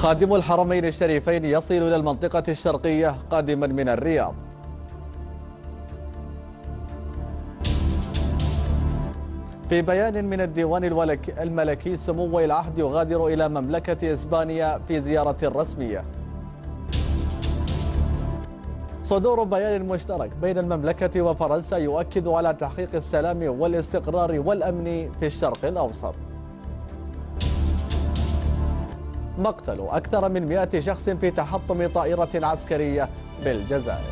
خادم الحرمين الشريفين يصل إلى المنطقة الشرقية قادما من الرياض في بيان من الديوان الملكي سمو ولي العهد يغادر إلى مملكة إسبانيا في زيارة رسمية صدور بيان مشترك بين المملكة وفرنسا يؤكد على تحقيق السلام والاستقرار والأمن في الشرق الأوسط مقتل أكثر من 100 شخص في تحطم طائرة عسكرية بالجزائر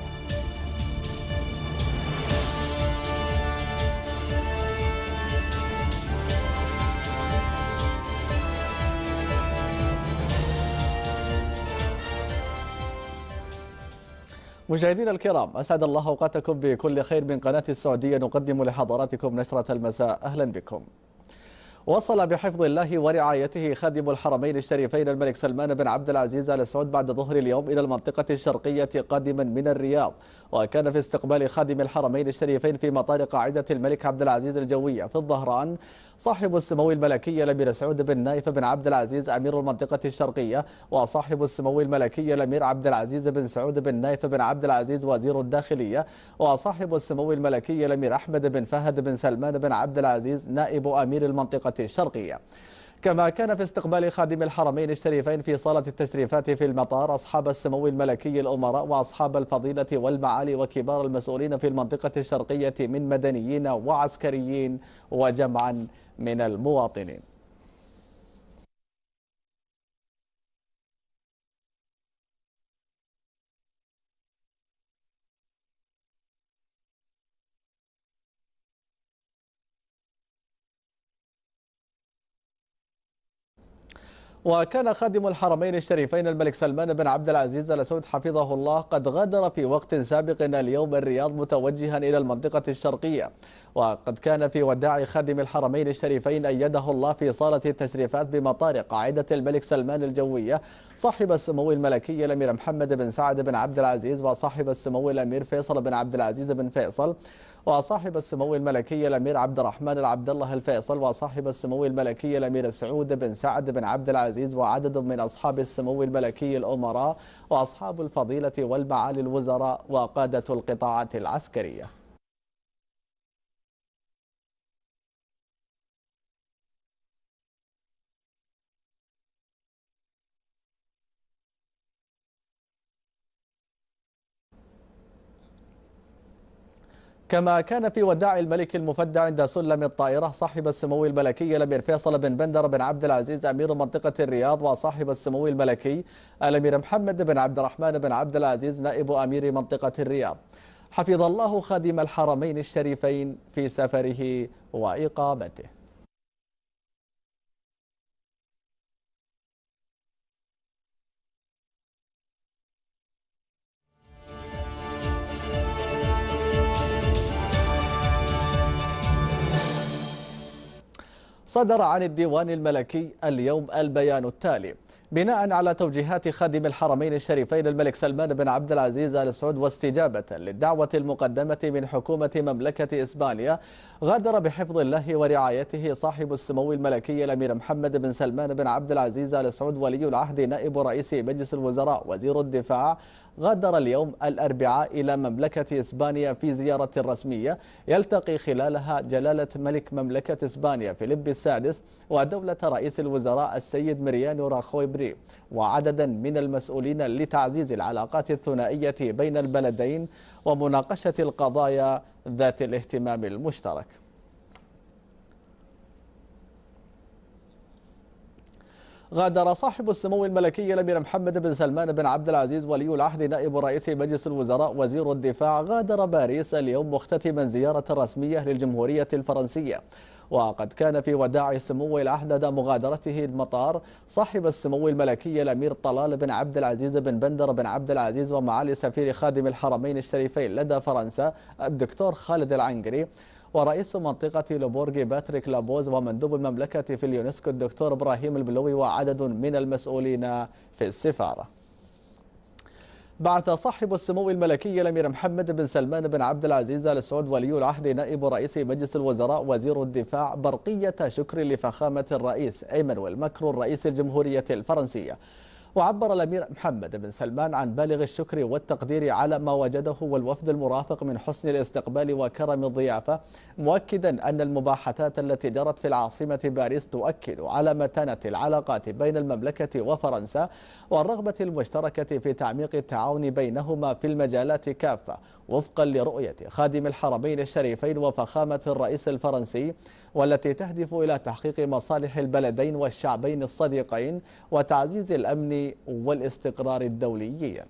مشاهدينا الكرام أسعد الله أوقاتكم بكل خير من قناة السعودية نقدم لحضراتكم نشرة المساء أهلا بكم وصل بحفظ الله ورعايته خادم الحرمين الشريفين الملك سلمان بن عبد العزيز ال سعود بعد ظهر اليوم إلى المنطقة الشرقية قادما من الرياض وكان في استقبال خادم الحرمين الشريفين في مطار قاعدة الملك عبد العزيز الجوية في الظهران صاحب السمو الملكي الأمير سعود بن نايف بن عبد العزيز أمير المنطقة الشرقية وصاحب السمو الملكي الأمير عبد العزيز بن سعود بن نايف بن عبد العزيز وزير الداخلية وصاحب السمو الملكي الأمير أحمد بن فهد بن سلمان بن عبد العزيز نائب أمير المنطقة الشرقية كما كان في استقبال خادم الحرمين الشريفين في صالة التشريفات في المطار أصحاب السمو الملكي الأمراء وأصحاب الفضيلة والمعالي وكبار المسؤولين في المنطقة الشرقية من مدنيين وعسكريين وجمعا من المواطنين وكان خادم الحرمين الشريفين الملك سلمان بن عبد العزيز ال سعود حفظه الله قد غادر في وقت سابق اليوم الرياض متوجها إلى المنطقة الشرقية وقد كان في وداع خادم الحرمين الشريفين أيده الله في صالة التشريفات بمطار قاعدة الملك سلمان الجوية صاحب السمو الملكي الأمير محمد بن سعد بن عبد العزيز وصاحب السمو الأمير فيصل بن عبد العزيز بن فيصل وصاحب السمو الملكي الأمير عبد الرحمن العبد الله الفيصل وصاحب السمو الملكي الأمير سعود بن سعد بن عبد العزيز وعدد من أصحاب السمو الملكي الأمراء وأصحاب الفضيلة والمعالي الوزراء وقادة القطاعات العسكرية كما كان في وداع الملك المفدى عند سلم الطائرة صاحب السمو الملكي الأمير فيصل بن بندر بن عبد العزيز أمير منطقة الرياض وصاحب السمو الملكي الأمير محمد بن عبد الرحمن بن عبد العزيز نائب أمير منطقة الرياض حفظ الله خادم الحرمين الشريفين في سفره وإقامته صدر عن الديوان الملكي اليوم البيان التالي بناء على توجيهات خادم الحرمين الشريفين الملك سلمان بن عبد العزيز ال سعود واستجابة للدعوة المقدمة من حكومة مملكة إسبانيا غادر بحفظ الله ورعايته صاحب السمو الملكي الأمير محمد بن سلمان بن عبد العزيز ال سعود ولي العهد نائب رئيس مجلس الوزراء وزير الدفاع غادر اليوم الأربعاء إلى مملكة إسبانيا في زيارة رسمية يلتقي خلالها جلالة ملك مملكة إسبانيا فيليب السادس ودولة رئيس الوزراء السيد مريانو راخوي بري وعددا من المسؤولين لتعزيز العلاقات الثنائية بين البلدين ومناقشة القضايا ذات الاهتمام المشترك غادر صاحب السمو الملكي الامير محمد بن سلمان بن عبد العزيز ولي العهد نائب رئيس مجلس الوزراء وزير الدفاع غادر باريس اليوم مختتما زياره رسميه للجمهوريه الفرنسيه وقد كان في وداع سمو العهد مغادرته المطار صاحب السمو الملكي الأمير طلال بن عبد العزيز بن بندر بن عبد العزيز ومعالي سفير خادم الحرمين الشريفين لدى فرنسا الدكتور خالد العنقري ورئيس منطقة لبورغ باتريك لابوز ومندوب المملكة في اليونسكو الدكتور إبراهيم البلوي وعدد من المسؤولين في السفارة بعث صاحب السمو الملكي الامير محمد بن سلمان بن عبد العزيز ال سعود ولي العهد نائب رئيس مجلس الوزراء وزير الدفاع برقيه شكر لفخامه الرئيس ايمانويل ماكرون رئيس الجمهوريه الفرنسيه وعبر الأمير محمد بن سلمان عن بالغ الشكر والتقدير على ما وجده والوفد المرافق من حسن الاستقبال وكرم الضيافة مؤكدا أن المباحثات التي جرت في العاصمة باريس تؤكد على متانة العلاقات بين المملكة وفرنسا والرغبة المشتركة في تعميق التعاون بينهما في المجالات كافة وفقا لرؤية خادم الحرمين الشريفين وفخامة الرئيس الفرنسي والتي تهدف إلى تحقيق مصالح البلدين والشعبين الصديقين وتعزيز الأمن والاستقرار الدوليين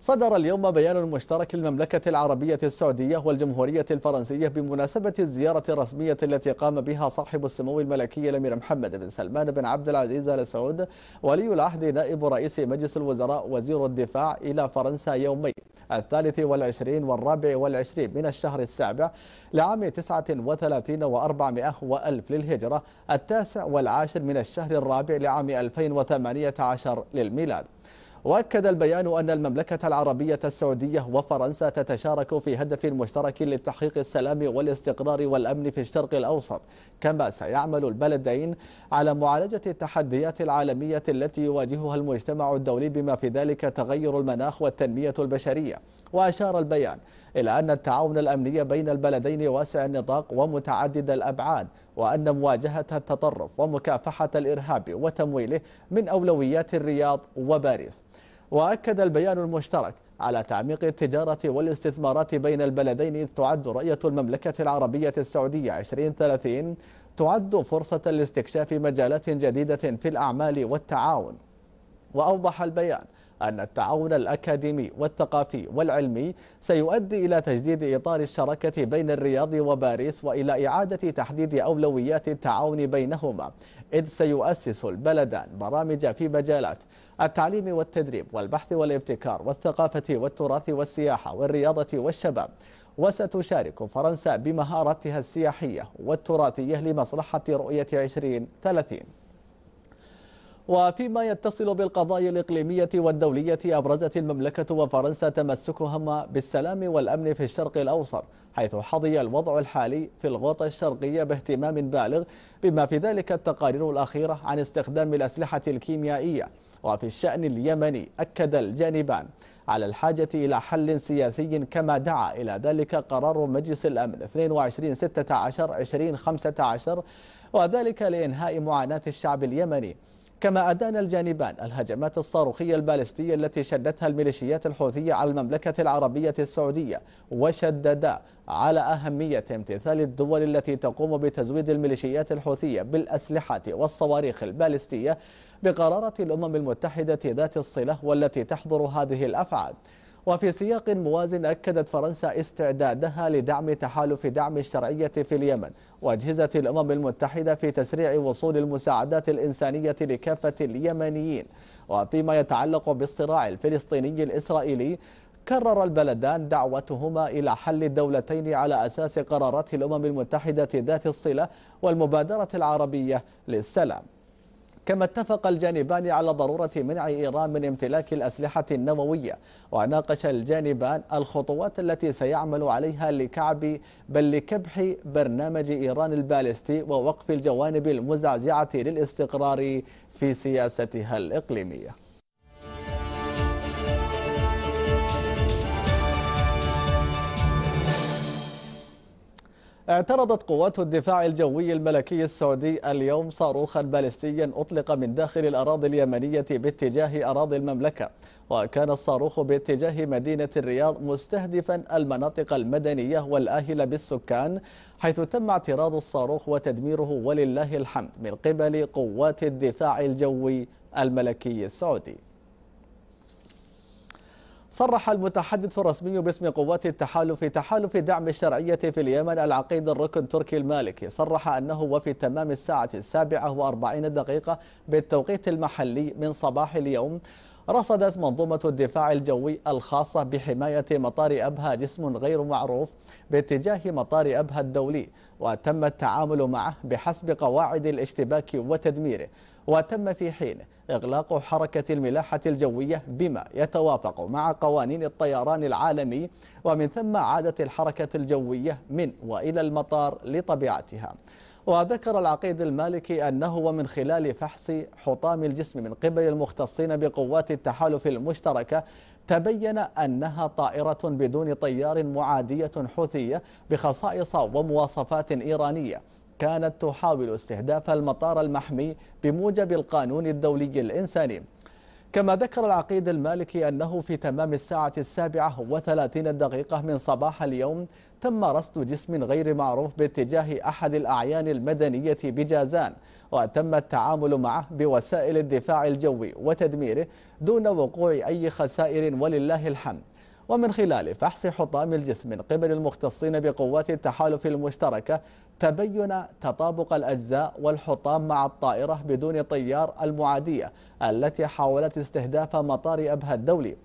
صدر اليوم بيان مشترك للمملكة العربية السعودية والجمهورية الفرنسية بمناسبة الزيارة الرسمية التي قام بها صاحب السمو الملكي الأمير محمد بن سلمان بن عبد العزيز آل سعود ولي العهد نائب رئيس مجلس الوزراء وزير الدفاع إلى فرنسا يومي الثالث والعشرين والرابع والعشرين من الشهر السابع لعام تسعة وثلاثين وأربعمائة وألف للهجرة التاسع والعاشر من الشهر الرابع لعام 2018 للميلاد واكد البيان ان المملكه العربيه السعوديه وفرنسا تتشارك في هدف مشترك لتحقيق السلام والاستقرار والامن في الشرق الاوسط كما سيعمل البلدين على معالجه التحديات العالميه التي يواجهها المجتمع الدولي بما في ذلك تغير المناخ والتنميه البشريه واشار البيان إلى أن التعاون الأمني بين البلدين واسع النطاق ومتعدد الأبعاد وأن مواجهة التطرف ومكافحة الإرهاب وتمويله من أولويات الرياض وباريس وأكد البيان المشترك على تعميق التجارة والاستثمارات بين البلدين إذ تعد رؤية المملكة العربية السعودية 2030 تعد فرصة لاستكشاف مجالات جديدة في الأعمال والتعاون وأوضح البيان أن التعاون الأكاديمي والثقافي والعلمي سيؤدي إلى تجديد إطار الشراكة بين الرياض وباريس وإلى إعادة تحديد أولويات التعاون بينهما إذ سيؤسس البلدان برامج في مجالات التعليم والتدريب والبحث والابتكار والثقافة والتراث والسياحة والرياضة والشباب وستشارك فرنسا بمهاراتها السياحية والتراثية لمصلحة رؤية 2030 وفيما يتصل بالقضايا الإقليمية والدولية أبرزت المملكة وفرنسا تمسكهما بالسلام والأمن في الشرق الأوسط حيث حظي الوضع الحالي في الغوطة الشرقية باهتمام بالغ بما في ذلك التقارير الأخيرة عن استخدام الأسلحة الكيميائية وفي الشأن اليمني أكد الجانبان على الحاجة إلى حل سياسي كما دعا إلى ذلك قرار مجلس الأمن 22 16 2015 وذلك لإنهاء معاناة الشعب اليمني كما أدان الجانبان الهجمات الصاروخية البالستية التي شدتها الميليشيات الحوثية على المملكة العربية السعودية وشددا على أهمية امتثال الدول التي تقوم بتزويد الميليشيات الحوثية بالأسلحة والصواريخ البالستية بقرارة الأمم المتحدة ذات الصلة والتي تحظر هذه الأفعال وفي سياق مواز أكدت فرنسا استعدادها لدعم تحالف دعم الشرعية في اليمن وأجهزة الأمم المتحدة في تسريع وصول المساعدات الإنسانية لكافة اليمنيين وفيما يتعلق بالصراع الفلسطيني الإسرائيلي كرر البلدان دعوتهما إلى حل الدولتين على أساس قرارات الأمم المتحدة ذات الصلة والمبادرة العربية للسلام كما اتفق الجانبان على ضرورة منع إيران من امتلاك الأسلحة النووية وناقش الجانبان الخطوات التي سيعمل عليها لكعب بل لكبح برنامج إيران البالستي ووقف الجوانب المزعزعة للاستقرار في سياستها الإقليمية اعترضت قوات الدفاع الجوي الملكي السعودي اليوم صاروخا باليستيا أطلق من داخل الأراضي اليمنية باتجاه أراضي المملكة وكان الصاروخ باتجاه مدينة الرياض مستهدفا المناطق المدنية والآهلة بالسكان حيث تم اعتراض الصاروخ وتدميره ولله الحمد من قبل قوات الدفاع الجوي الملكي السعودي صرح المتحدث الرسمي باسم قوات التحالف تحالف دعم الشرعية في اليمن العقيد الركن تركي المالكي صرح أنه وفي تمام الساعة السابعة وأربعين دقيقة بالتوقيت المحلي من صباح اليوم رصدت منظومة الدفاع الجوي الخاصة بحماية مطار أبها جسم غير معروف باتجاه مطار أبها الدولي وتم التعامل معه بحسب قواعد الاشتباك وتدميره وتم في حين إغلاق حركة الملاحة الجوية بما يتوافق مع قوانين الطيران العالمي ومن ثم عادت الحركة الجوية من وإلى المطار لطبيعتها وذكر العقيد المالكي أنه ومن خلال فحص حطام الجسم من قبل المختصين بقوات التحالف المشتركة تبين أنها طائرة بدون طيار معادية حوثية بخصائص ومواصفات إيرانية كانت تحاول استهداف المطار المحمي بموجب القانون الدولي الإنساني كما ذكر العقيد المالكي أنه في تمام الساعة السابعة وثلاثين دقيقة من صباح اليوم تم رصد جسم غير معروف باتجاه أحد الأعيان المدنية بجازان وتم التعامل معه بوسائل الدفاع الجوي وتدميره دون وقوع أي خسائر ولله الحمد ومن خلال فحص حطام الجسم من قبل المختصين بقوات التحالف المشتركة تبين تطابق الأجزاء والحطام مع الطائرة بدون طيار المعادية التي حاولت استهداف مطار أبها الدولي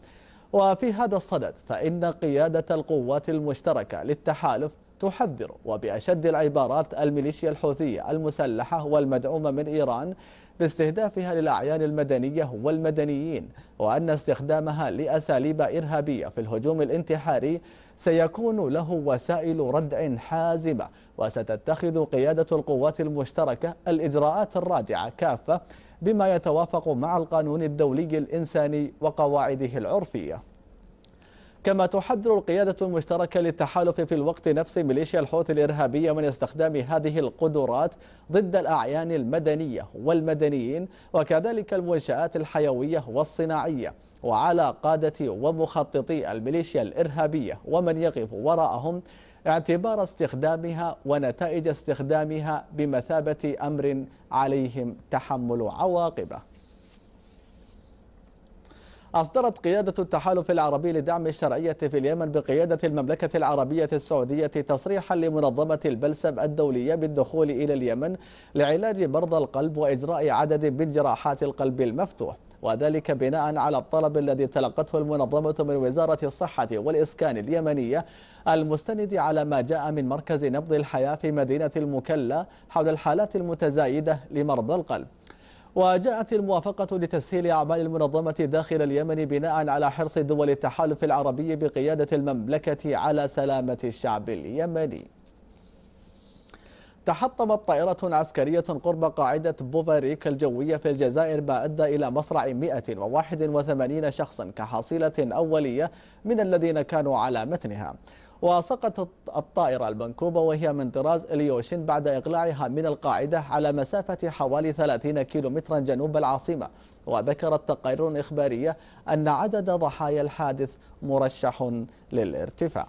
وفي هذا الصدد فإن قيادة القوات المشتركة للتحالف تحذر وبأشد العبارات الميليشيا الحوثية المسلحة والمدعومة من إيران باستهدافها للأعيان المدنية والمدنيين وأن استخدامها لأساليب إرهابية في الهجوم الانتحاري سيكون له وسائل ردع حازمة وستتخذ قيادة القوات المشتركة الإجراءات الرادعة كافة بما يتوافق مع القانون الدولي الإنساني وقواعده العرفية كما تحذر القيادة المشتركة للتحالف في الوقت نفسه ميليشيا الحوثي الإرهابية من استخدام هذه القدرات ضد الأعيان المدنية والمدنيين وكذلك المنشآت الحيوية والصناعية وعلى قادة ومخططي الميليشيا الإرهابية ومن يقف وراءهم اعتبار استخدامها ونتائج استخدامها بمثابة أمر عليهم تحمل عواقبه أصدرت قيادة التحالف العربي لدعم الشرعية في اليمن بقيادة المملكة العربية السعودية تصريحا لمنظمة البلسم الدولية بالدخول إلى اليمن لعلاج مرضى القلب وإجراء عدد من جراحات القلب المفتوح وذلك بناء على الطلب الذي تلقته المنظمة من وزارة الصحة والإسكان اليمنية المستند على ما جاء من مركز نبض الحياة في مدينة المكلا حول الحالات المتزايدة لمرضى القلب وجاءت الموافقة لتسهيل أعمال المنظمة داخل اليمن بناء على حرص دول التحالف العربي بقيادة المملكة على سلامة الشعب اليمني تحطمت طائرة عسكرية قرب قاعدة بوفاريك الجوية في الجزائر ما أدى إلى مصرع 181 شخصا كحصيلة أولية من الذين كانوا على متنها وسقطت الطائرة المنكوبة وهي من طراز إليوشين بعد إقلاعها من القاعدة على مسافة حوالي 30 كيلومترا جنوب العاصمة وذكرت تقارير إخبارية أن عدد ضحايا الحادث مرشح للارتفاع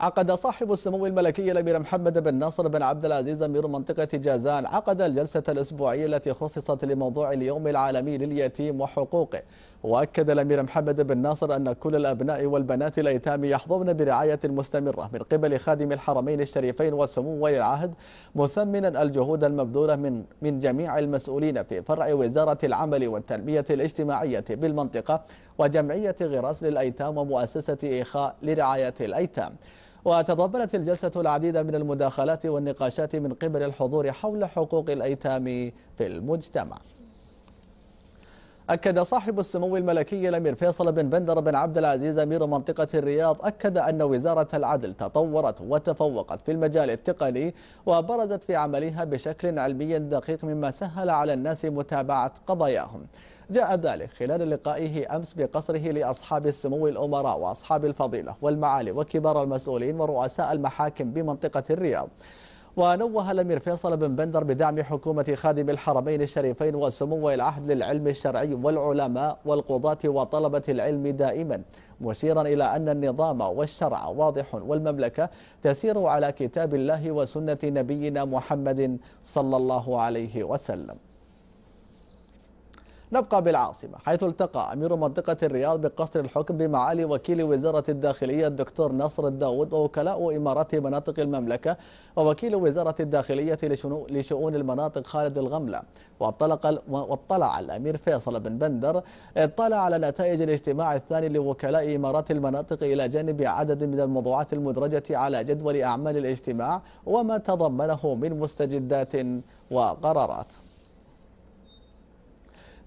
عقد صاحب السمو الملكي الامير محمد بن ناصر بن عبد العزيز امير منطقه جازان عقد الجلسه الاسبوعيه التي خصصت لموضوع اليوم العالمي لليتيم وحقوقه واكد الامير محمد بن ناصر ان كل الابناء والبنات الايتام يحظون برعايه مستمره من قبل خادم الحرمين الشريفين وسمو ولي العهد مثمنا الجهود المبذوله من من جميع المسؤولين في فرع وزاره العمل والتنميه الاجتماعيه بالمنطقه وجمعيه غراس للايتام ومؤسسه اخاء لرعايه الايتام وتضمنت الجلسة العديد من المداخلات والنقاشات من قبل الحضور حول حقوق الأيتام في المجتمع أكد صاحب السمو الملكي الأمير فيصل بن بندر بن عبد العزيز أمير منطقة الرياض أكد أن وزارة العدل تطورت وتفوقت في المجال التقني وبرزت في عملها بشكل علمي دقيق مما سهل على الناس متابعة قضاياهم جاء ذلك خلال لقائه أمس بقصره لأصحاب السمو الأمراء وأصحاب الفضيلة والمعالي وكبار المسؤولين ورؤساء المحاكم بمنطقة الرياض ونوه الامير فيصل بن بندر بدعم حكومه خادم الحرمين الشريفين وسمو العهد للعلم الشرعي والعلماء والقضاة وطلبه العلم دائما مشيرا الى ان النظام والشرع واضح والمملكه تسير على كتاب الله وسنه نبينا محمد صلى الله عليه وسلم نبقى بالعاصمة حيث التقى أمير منطقة الرياض بقصر الحكم بمعالي وكيل وزارة الداخلية الدكتور نصر الداود ووكلاء إمارات مناطق المملكة ووكيل وزارة الداخلية لشؤون المناطق خالد الغملة واطلق واطلع الأمير فيصل بن بندر اطلع على نتائج الاجتماع الثاني لوكلاء إمارات المناطق إلى جانب عدد من الموضوعات المدرجة على جدول أعمال الاجتماع وما تضمنه من مستجدات وقرارات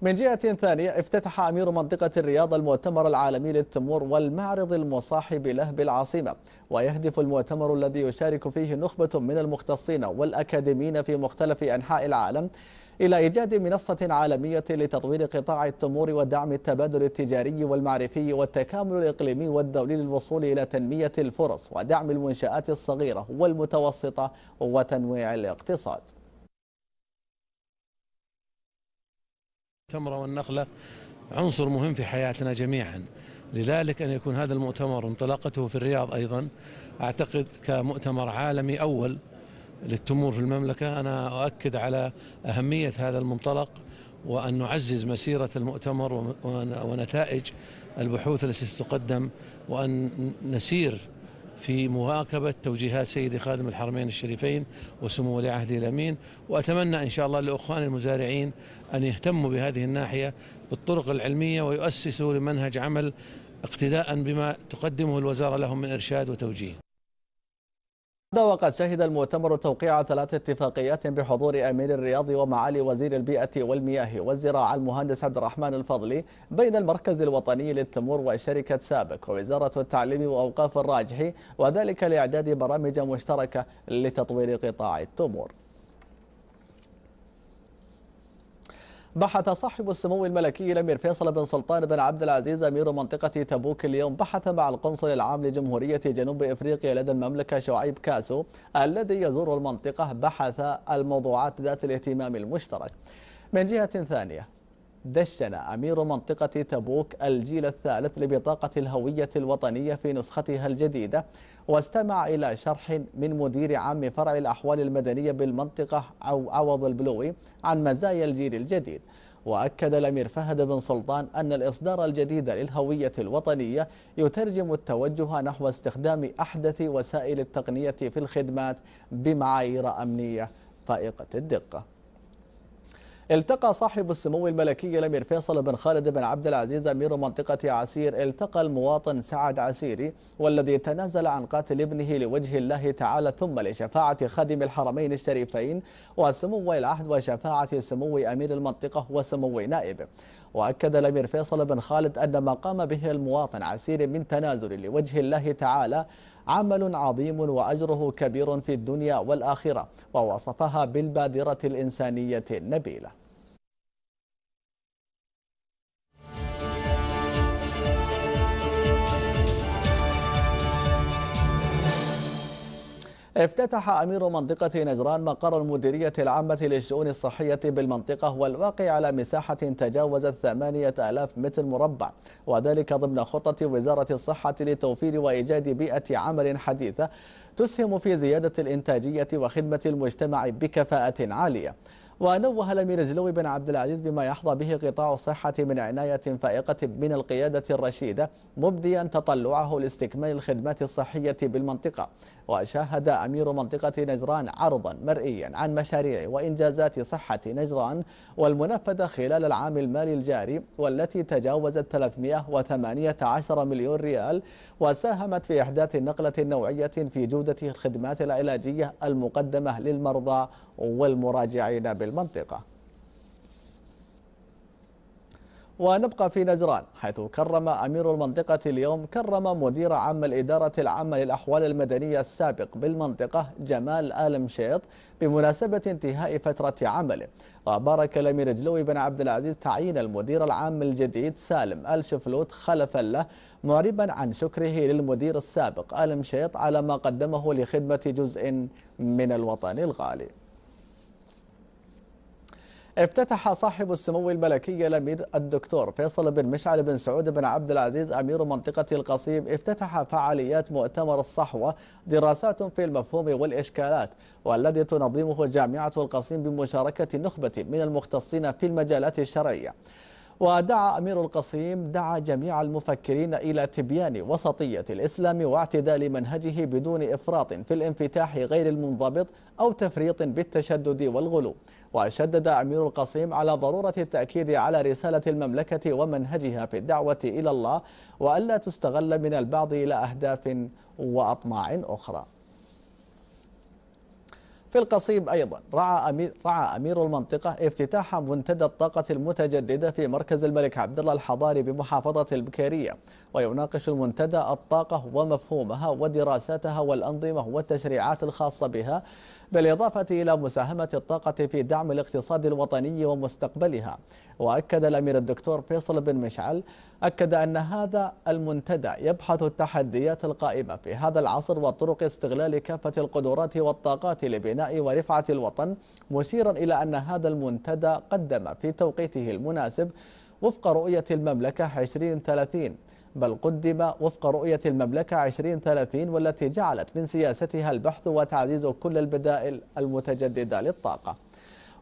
من جهة ثانية افتتح أمير منطقة الرياض المؤتمر العالمي للتمور والمعرض المصاحب له بالعاصمة ويهدف المؤتمر الذي يشارك فيه نخبة من المختصين والأكاديميين في مختلف أنحاء العالم إلى إيجاد منصة عالمية لتطوير قطاع التمور ودعم التبادل التجاري والمعرفي والتكامل الإقليمي والدولي للوصول إلى تنمية الفرص ودعم المنشآت الصغيرة والمتوسطة وتنويع الاقتصاد التمر والنخلة عنصر مهم في حياتنا جميعا لذلك أن يكون هذا المؤتمر انطلاقته في الرياض أيضا أعتقد كمؤتمر عالمي أول للتمور في المملكة أنا أؤكد على أهمية هذا المنطلق وأن نعزز مسيرة المؤتمر ونتائج البحوث التي ستقدم وأن نسير في مواكبة توجيهات سيدي خادم الحرمين الشريفين وسمو ولي عهده الأمين وأتمنى إن شاء الله لأخوان المزارعين أن يهتموا بهذه الناحية بالطرق العلمية ويؤسسوا لمنهج عمل اقتداء بما تقدمه الوزارة لهم من إرشاد وتوجيه وقد شهد المؤتمر توقيع ثلاث اتفاقيات بحضور أمير الرياض ومعالي وزير البيئة والمياه والزراعة المهندس عبد الرحمن الفضلي بين المركز الوطني للتمور وشركة سابك ووزارة التعليم وأوقاف الراجحي وذلك لإعداد برامج مشتركة لتطوير قطاع التمور بحث صاحب السمو الملكي الامير فيصل بن سلطان بن عبد العزيز امير منطقه تبوك اليوم بحث مع القنصل العام لجمهوريه جنوب افريقيا لدى المملكه شعيب كاسو الذي يزور المنطقه بحث الموضوعات ذات الاهتمام المشترك. من جهه ثانيه دشن أمير منطقة تبوك الجيل الثالث لبطاقة الهوية الوطنية في نسختها الجديدة واستمع إلى شرح من مدير عام فرع الأحوال المدنية بالمنطقة أو عوض البلوي عن مزايا الجيل الجديد وأكد الأمير فهد بن سلطان أن الإصدار الجديد للهوية الوطنية يترجم التوجه نحو استخدام أحدث وسائل التقنية في الخدمات بمعايير أمنية فائقة الدقة التقى صاحب السمو الملكي الامير فيصل بن خالد بن عبد العزيز امير منطقه عسير التقى المواطن سعد عسيري والذي تنازل عن قتل ابنه لوجه الله تعالى ثم لشفاعه خادم الحرمين الشريفين وسمو العهد وشفاعه سمو امير المنطقه وسمو نائبه وأكد الأمير فيصل بن خالد أن ما قام به المواطن عسير من تنازل لوجه الله تعالى عمل عظيم وأجره كبير في الدنيا والآخرة ووصفها بالبادرة الإنسانية النبيلة افتتح أمير منطقة نجران مقر المديرية العامة للشؤون الصحية بالمنطقة والواقع على مساحة تجاوزت 8000 متر مربع وذلك ضمن خطة وزارة الصحة لتوفير وإيجاد بيئة عمل حديثة تسهم في زيادة الإنتاجية وخدمة المجتمع بكفاءة عالية ونوه الامير جلوي بن عبد العزيز بما يحظى به قطاع الصحه من عنايه فائقه من القياده الرشيده مبديا تطلعه لاستكمال الخدمات الصحيه بالمنطقه وشاهد أمير منطقة نجران عرضا مرئيا عن مشاريع وإنجازات صحة نجران والمنفذة خلال العام المالي الجاري والتي تجاوزت 318 مليون ريال وساهمت في إحداث نقلة نوعية في جودة الخدمات العلاجية المقدمة للمرضى والمراجعين بالمنطقة ونبقى في نجران حيث كرم أمير المنطقة اليوم كرم مدير عام الإدارة العامة للأحوال المدنية السابق بالمنطقة جمال آل مشيط بمناسبة انتهاء فترة عمله وبارك الأمير جلوي بن عبد العزيز تعيين المدير العام الجديد سالم آل شفلوت خلفا له معربا عن شكره للمدير السابق آل مشيط على ما قدمه لخدمة جزء من الوطن الغالي افتتح صاحب السمو الملكي الامير الدكتور فيصل بن مشعل بن سعود بن عبد العزيز امير منطقه القصيم افتتح فعاليات مؤتمر الصحوه دراسات في المفهوم والاشكالات والذي تنظمه جامعه القصيم بمشاركه نخبه من المختصين في المجالات الشرعيه. ودعا أمير القصيم دعا جميع المفكرين إلى تبيان وسطية الإسلام واعتدال منهجه بدون إفراط في الانفتاح غير المنضبط أو تفريط بالتشدد والغلو وشدد أمير القصيم على ضرورة التأكيد على رسالة المملكة ومنهجها في الدعوة إلى الله وألا تستغل من البعض إلى أهداف وأطماع أخرى في القصيم أيضا رعى أمير, رعى أمير المنطقة افتتاح منتدى الطاقة المتجددة في مركز الملك عبد الله الحضاري بمحافظة البكيرية ويناقش المنتدى الطاقة ومفهومها ودراساتها والأنظمة والتشريعات الخاصة بها بالإضافة إلى مساهمة الطاقة في دعم الاقتصاد الوطني ومستقبلها وأكد الأمير الدكتور فيصل بن مشعل أكد أن هذا المنتدى يبحث التحديات القائمة في هذا العصر وطرق استغلال كافة القدرات والطاقات لبناء ورفعة الوطن مشيرا إلى أن هذا المنتدى قدم في توقيته المناسب وفق رؤية المملكة 2030 بل قدم وفق رؤية المملكة 2030 والتي جعلت من سياستها البحث وتعزيز كل البدائل المتجددة للطاقة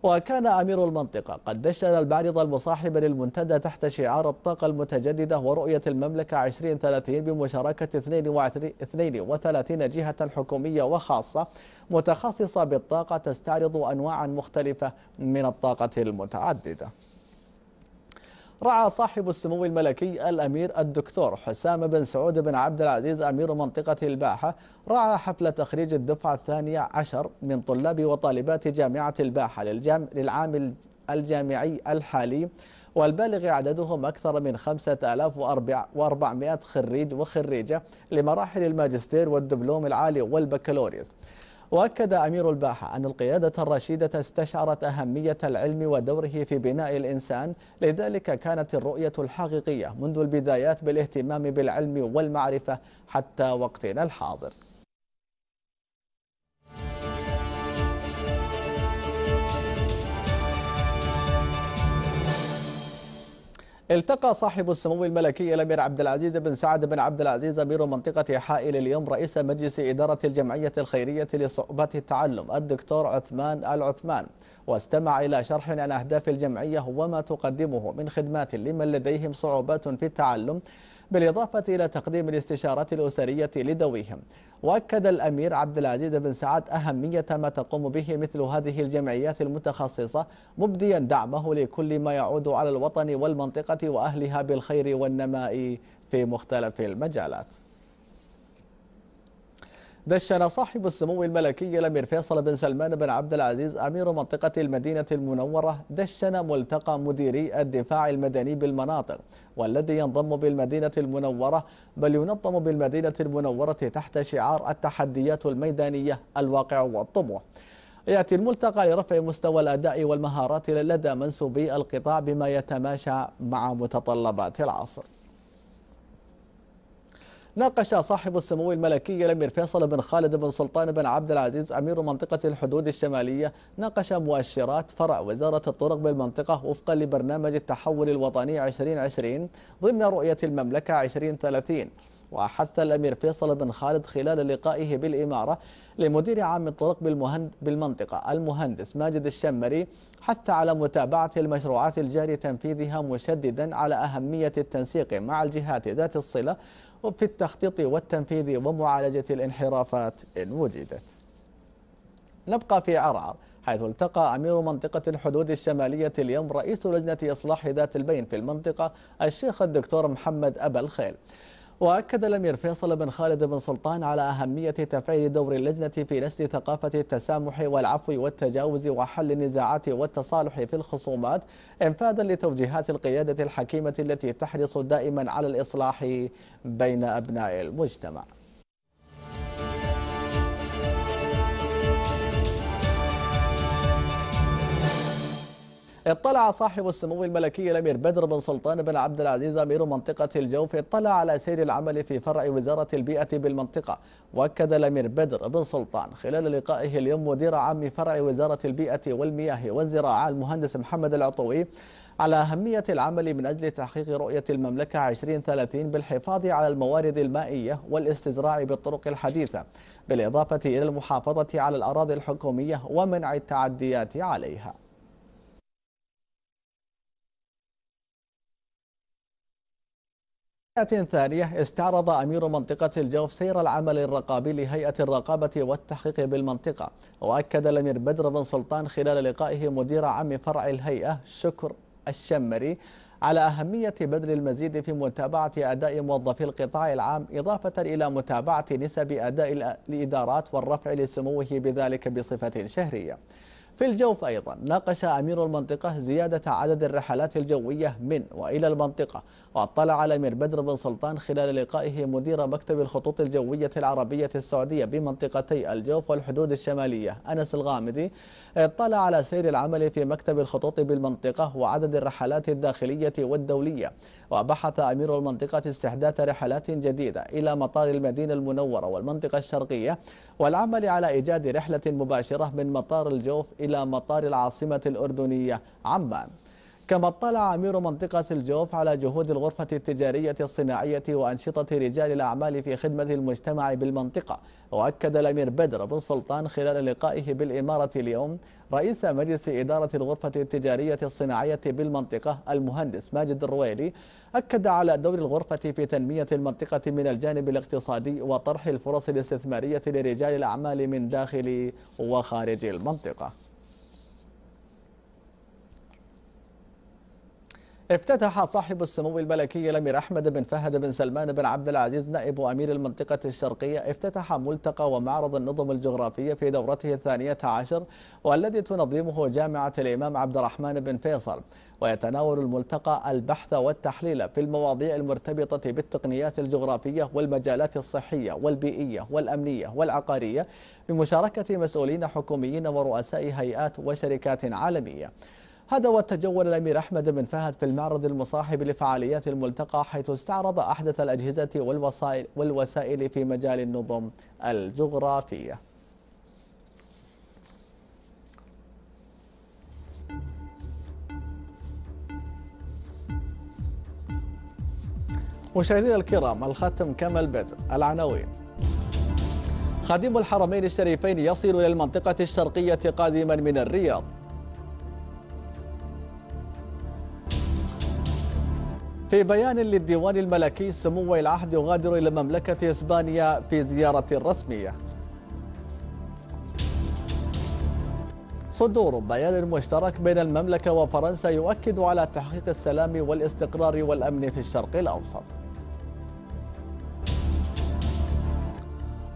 وكان أمير المنطقة قد دشن المعرض المصاحب للمنتدى تحت شعار الطاقة المتجددة ورؤية المملكة 2030 بمشاركة 32 جهة حكومية وخاصة متخصصة بالطاقة تستعرض أنواعا مختلفة من الطاقة المتعددة رعى صاحب السمو الملكي الأمير الدكتور حسام بن سعود بن عبد العزيز أمير منطقة الباحة رعى حفل تخريج الدفعة الثانية عشر من طلاب وطالبات جامعة الباحة للجام... للعام الجامعي الحالي والبالغ عددهم أكثر من 5400 خريج وخريجة لمراحل الماجستير والدبلوم العالي والبكالوريوس وأكد أمير الباحة أن القيادة الرشيدة استشعرت أهمية العلم ودوره في بناء الإنسان لذلك كانت الرؤية الحقيقية منذ البدايات بالاهتمام بالعلم والمعرفة حتى وقتنا الحاضر التقى صاحب السمو الملكي الامير عبد العزيز بن سعد بن عبد العزيز امير منطقه حائل اليوم رئيس مجلس اداره الجمعيه الخيريه لصعوبات التعلم الدكتور عثمان العثمان واستمع الى شرح عن اهداف الجمعيه وما تقدمه من خدمات لمن لديهم صعوبات في التعلم بالإضافة إلى تقديم الاستشارات الأسرية لذويهم وأكد الأمير عبد العزيز بن سعد أهمية ما تقوم به مثل هذه الجمعيات المتخصصة مبديا دعمه لكل ما يعود على الوطن والمنطقة وأهلها بالخير والنماء في مختلف المجالات دشن صاحب السمو الملكي الامير فيصل بن سلمان بن عبد العزيز امير منطقه المدينه المنوره دشن ملتقى مديري الدفاع المدني بالمناطق والذي ينضم بالمدينه المنوره بل ينظم بالمدينه المنوره تحت شعار التحديات الميدانيه الواقع والطموح. ياتي الملتقى لرفع مستوى الاداء والمهارات لدى منسوبي القطاع بما يتماشى مع متطلبات العصر. ناقش صاحب السمو الملكي الامير فيصل بن خالد بن سلطان بن عبد العزيز امير منطقه الحدود الشماليه ناقش مؤشرات فرع وزاره الطرق بالمنطقه وفقا لبرنامج التحول الوطني 2020 ضمن رؤيه المملكه 2030 وحث الأمير فيصل بن خالد خلال لقائه بالإمارة لمدير عام الطرق بالمهند بالمنطقة المهندس ماجد الشمري حث على متابعة المشروعات الجاري تنفيذها مشددا على أهمية التنسيق مع الجهات ذات الصلة وفي التخطيط والتنفيذ ومعالجة الانحرافات إن وجدت نبقى في عرعر حيث التقى أمير منطقة الحدود الشمالية اليوم رئيس لجنة إصلاح ذات البين في المنطقة الشيخ الدكتور محمد أبا الخيل وأكد الأمير فيصل بن خالد بن سلطان على أهمية تفعيل دور اللجنة في نشر ثقافة التسامح والعفو والتجاوز وحل النزاعات والتصالح في الخصومات إنفاذا لتوجيهات القيادة الحكيمة التي تحرص دائما على الإصلاح بين أبناء المجتمع اطلع صاحب السمو الملكي الامير بدر بن سلطان بن عبد العزيز امير منطقه الجوف اطلع على سير العمل في فرع وزاره البيئه بالمنطقه واكد الامير بدر بن سلطان خلال لقائه اليوم مدير عام فرع وزاره البيئه والمياه والزراعه المهندس محمد العطوي على أهمية العمل من أجل تحقيق رؤية المملكة 2030 بالحفاظ على الموارد المائية والاستزراع بالطرق الحديثة بالإضافة إلى المحافظة على الأراضي الحكومية ومنع التعديات عليها ثانية استعرض أمير منطقة الجوف سير العمل الرقابي لهيئة الرقابة والتحقيق بالمنطقة وأكد الأمير بدر بن سلطان خلال لقائه مدير عام فرع الهيئة شكر الشمري على أهمية بذل المزيد في متابعة أداء موظفي القطاع العام إضافة إلى متابعة نسب أداء الإدارات والرفع لسموه بذلك بصفة شهرية في الجوف أيضا ناقش أمير المنطقة زيادة عدد الرحلات الجوية من وإلى المنطقة واطلع على مير بدر بن سلطان خلال لقائه مدير مكتب الخطوط الجوية العربية السعودية بمنطقتي الجوف والحدود الشمالية أنس الغامدي اطلع على سير العمل في مكتب الخطوط بالمنطقة وعدد الرحلات الداخلية والدولية وبحث أمير المنطقة استحداث رحلات جديدة إلى مطار المدينة المنورة والمنطقة الشرقية والعمل على إيجاد رحلة مباشرة من مطار الجوف إلى مطار العاصمة الأردنية عمان كما اطلع أمير منطقة الجوف على جهود الغرفة التجارية الصناعية وأنشطة رجال الأعمال في خدمة المجتمع بالمنطقة وأكد الأمير بدر بن سلطان خلال لقائه بالإمارة اليوم رئيس مجلس إدارة الغرفة التجارية الصناعية بالمنطقة المهندس ماجد الرويلي أكد على دور الغرفة في تنمية المنطقة من الجانب الاقتصادي وطرح الفرص الاستثمارية لرجال الأعمال من داخل وخارج المنطقة افتتح صاحب السمو الملكي الامير احمد بن فهد بن سلمان بن عبد العزيز نائب امير المنطقه الشرقيه افتتح ملتقى ومعرض النظم الجغرافيه في دورته الثانيه عشر والذي تنظمه جامعه الامام عبد الرحمن بن فيصل ويتناول الملتقى البحث والتحليل في المواضيع المرتبطه بالتقنيات الجغرافيه والمجالات الصحيه والبيئيه والامنيه والعقاريه بمشاركه مسؤولين حكوميين ورؤساء هيئات وشركات عالميه هذا وتجول الأمير أحمد بن فهد في المعرض المصاحب لفعاليات الملتقى حيث استعرض أحدث الأجهزة والوسائل, والوسائل في مجال النظم الجغرافية مشاهدينا الكرام الختم كما البدء العناوين خادم الحرمين الشريفين يصل إلى المنطقة الشرقية قادما من الرياض في بيان للديوان الملكي سمو العهد يغادر إلى مملكة إسبانيا في زيارة رسمية صدور بيان مشترك بين المملكة وفرنسا يؤكد على تحقيق السلام والاستقرار والأمن في الشرق الأوسط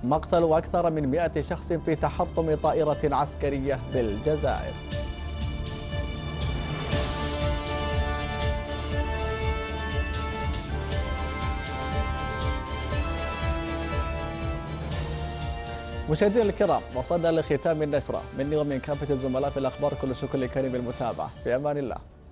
مقتل أكثر من 100 شخص في تحطم طائرة عسكرية في الجزائر مشاهدينا الكرام وصلنا لختام النشرة مني ومن كافة الزملاء في الأخبار كل شكر لكريم المتابعة امان الله